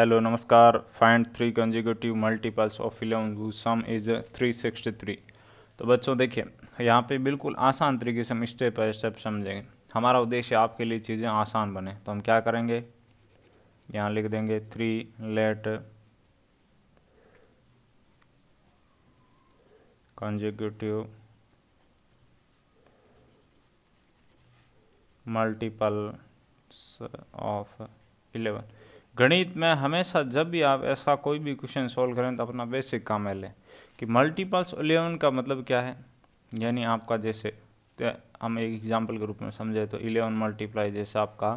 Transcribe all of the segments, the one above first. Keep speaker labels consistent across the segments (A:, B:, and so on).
A: hello नमस्कार find three consecutive multiples of eleven वो sum is 363 तो बच्चों देखिए यहाँ पे बिल्कुल आसान तरीके से हम स्टेप बाई स्टेप समझेंगे हमारा उद्देश्य आपके लिए चीज़ें आसान बने तो हम क्या करेंगे यहाँ लिख देंगे three let consecutive multiples of eleven गणित में हमेशा जब भी आप ऐसा कोई भी क्वेश्चन सॉल्व करें तो अपना बेसिक काम है लें कि मल्टीपल्स इलेवन का मतलब क्या है यानी आपका जैसे हम एक एग्जाम्पल के रूप में समझे तो इलेवन मल्टीप्लाई जैसे आपका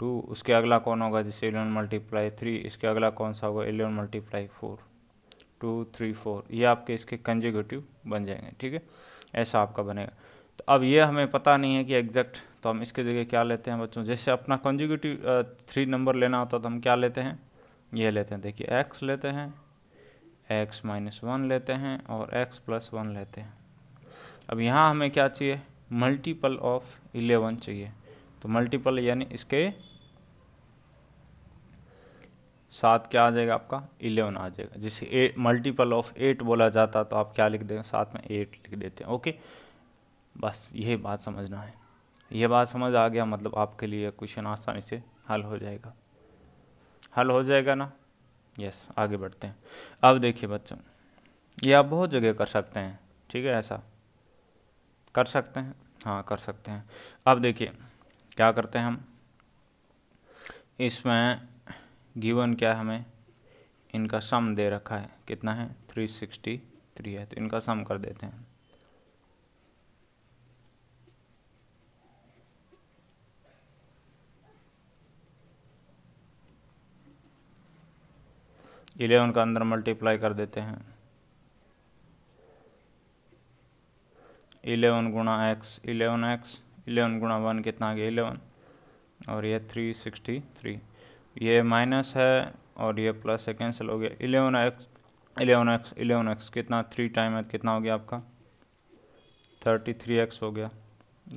A: टू उसके अगला कौन होगा जैसे इलेवन मल्टीप्लाई थ्री इसके अगला कौन सा होगा eleven multiply four two three four ये आपके इसके कंजिगेटिव बन जाएंगे ठीक है ऐसा आपका बनेगा तो अब ये हमें पता नहीं है कि एग्जैक्ट तो हम इसके जगह क्या लेते हैं बच्चों जैसे अपना कॉन्जिक्यूटिव थ्री नंबर लेना होता तो हम क्या लेते हैं ये लेते हैं देखिए एक्स लेते हैं एक्स माइनस वन लेते हैं और एक्स प्लस वन लेते हैं अब यहाँ हमें क्या चाहिए मल्टीपल ऑफ इलेवन चाहिए तो मल्टीपल यानी इसके साथ क्या आ जाएगा आपका इलेवन आ जाएगा जिसे मल्टीपल ऑफ एट बोला जाता तो आप क्या लिख देंगे साथ में एट लिख देते हैं ओके बस यही बात समझना है यह बात समझ आ गया मतलब आपके लिए क्वेश्चन आसानी से हल हो जाएगा हल हो जाएगा ना यस आगे बढ़ते हैं अब देखिए बच्चों ये आप बहुत जगह कर सकते हैं ठीक है ऐसा कर सकते हैं हाँ कर सकते हैं अब देखिए क्या करते हैं हम इसमें गिवन क्या है हमें इनका सम दे रखा है कितना है थ्री सिक्सटी थ्री है तो इनका सम कर देते हैं इलेवन का अंदर मल्टीप्लाई कर देते हैं इलेवन गुणा एक्स इलेवन एक्स इलेवन गुणा वन कितना आ गया इलेवन और ये थ्री सिक्सटी थ्री ये माइनस है और ये प्लस है कैंसिल हो गया eleven X eleven X eleven X कितना थ्री टाइम है कितना हो गया आपका थर्टी थ्री एक्स हो गया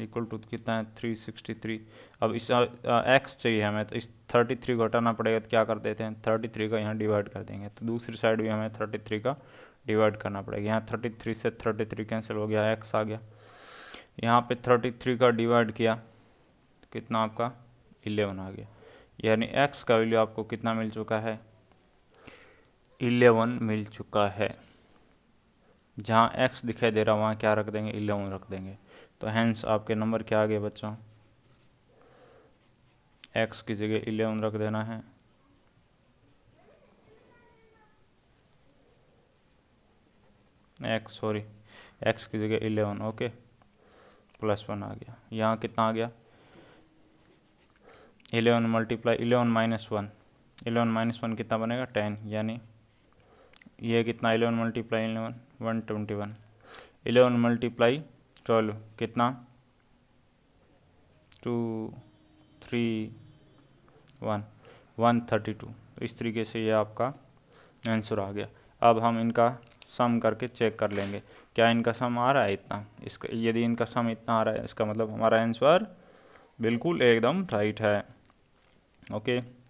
A: इक्वल टू कितना है थ्री सिक्सटी थ्री अब इस एक्स चाहिए हमें तो इस थर्टी थ्री को हटाना पड़ेगा तो क्या कर देते हैं थर्टी थ्री का यहाँ डिवाइड कर देंगे तो दूसरी साइड भी हमें थर्टी थ्री का डिवाइड करना पड़ेगा यहाँ थर्टी थ्री से थर्टी थ्री कैंसिल हो गया एक्स आ गया यहाँ पे थर्टी थ्री का डिवाइड किया तो कितना आपका इलेवन आ गया यानी एक्स का वैल्यू आपको कितना मिल चुका है इलेवन मिल चुका है जहाँ एक्स दिखाई दे रहा वहाँ क्या रख देंगे इलेवन रख देंगे तो हैंस आपके नंबर क्या आ गए बच्चों एक्स की जगह इलेवन रख देना है एक्स सॉरी एक्स की जगह इलेवन ओके प्लस वन आ गया यहाँ कितना आ गया eleven multiply eleven minus one eleven minus one कितना बनेगा टेन यानी ये कितना eleven multiply eleven one twenty one eleven multiply twelve कितना two three one one thirty two इस तरीके से ये आपका आंसर आ गया अब हम इनका सम करके चेक कर लेंगे क्या इनका सम आ रहा है इतना इसका यदि इनका सम इतना आ रहा है इसका मतलब हमारा आंसर बिल्कुल एकदम राइट है ओके